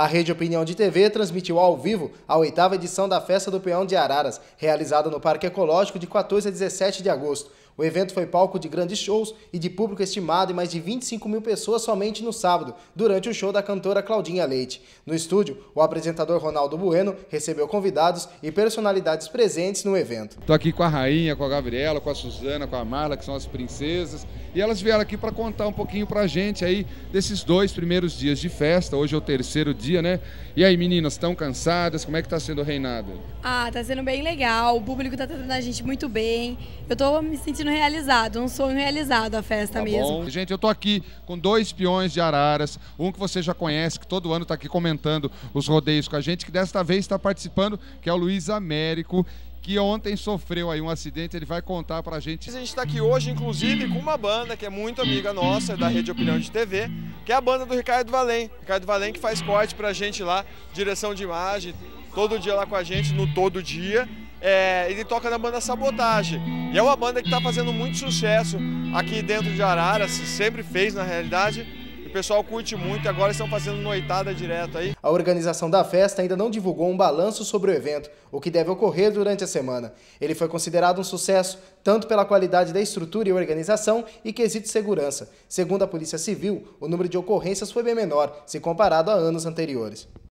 A Rede Opinião de TV transmitiu ao vivo a oitava edição da Festa do Peão de Araras, realizada no Parque Ecológico de 14 a 17 de agosto. O evento foi palco de grandes shows e de público estimado em mais de 25 mil pessoas somente no sábado, durante o show da cantora Claudinha Leite. No estúdio, o apresentador Ronaldo Bueno recebeu convidados e personalidades presentes no evento. Estou aqui com a Rainha, com a Gabriela, com a Suzana, com a Marla, que são as princesas, e elas vieram aqui para contar um pouquinho para a gente aí desses dois primeiros dias de festa. Hoje é o terceiro dia, né? E aí, meninas, estão cansadas? Como é que está sendo o reinado? Ah, está sendo bem legal. O público está tratando a gente muito bem. Eu estou me sentindo destino realizado, um sonho realizado a festa tá mesmo. Bom. Gente, eu tô aqui com dois peões de araras, um que você já conhece, que todo ano tá aqui comentando os rodeios com a gente, que desta vez está participando, que é o Luiz Américo, que ontem sofreu aí um acidente, ele vai contar pra gente. A gente tá aqui hoje, inclusive, com uma banda que é muito amiga nossa, da Rede Opinião de TV, que é a banda do Ricardo Valen, Ricardo Valen que faz corte pra gente lá, direção de imagem, todo dia lá com a gente, no todo dia. É, ele toca na banda Sabotagem. E é uma banda que está fazendo muito sucesso aqui dentro de Arara, sempre fez na realidade o pessoal curte muito e agora estão fazendo noitada direto aí. A organização da festa ainda não divulgou um balanço sobre o evento, o que deve ocorrer durante a semana. Ele foi considerado um sucesso tanto pela qualidade da estrutura e organização e quesito de segurança. Segundo a Polícia Civil, o número de ocorrências foi bem menor se comparado a anos anteriores.